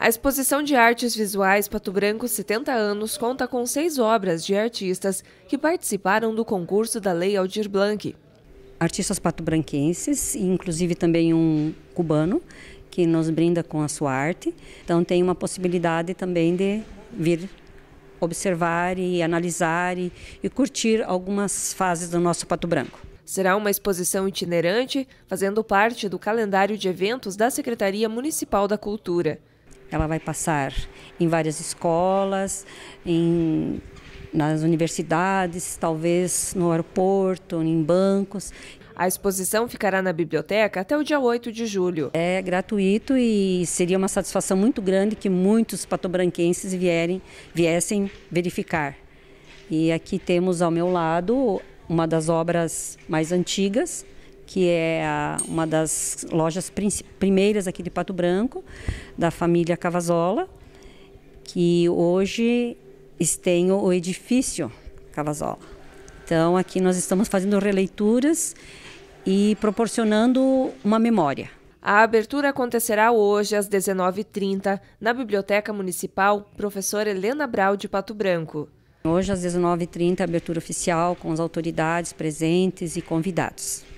A exposição de artes visuais Pato Branco 70 anos conta com seis obras de artistas que participaram do concurso da Lei Aldir Blanc. Artistas pato-branquenses, inclusive também um cubano, que nos brinda com a sua arte. Então tem uma possibilidade também de vir observar e analisar e, e curtir algumas fases do nosso Pato Branco. Será uma exposição itinerante, fazendo parte do calendário de eventos da Secretaria Municipal da Cultura. Ela vai passar em várias escolas, em, nas universidades, talvez no aeroporto, em bancos. A exposição ficará na biblioteca até o dia 8 de julho. É gratuito e seria uma satisfação muito grande que muitos patobranquenses vierem, viessem verificar. E aqui temos ao meu lado uma das obras mais antigas, que é a, uma das lojas primeiras aqui de Pato Branco, da família Cavazola, que hoje tem o edifício Cavazola. Então, aqui nós estamos fazendo releituras e proporcionando uma memória. A abertura acontecerá hoje às 19h30 na Biblioteca Municipal Professora Helena Brau de Pato Branco. Hoje às 19h30 abertura oficial com as autoridades presentes e convidados.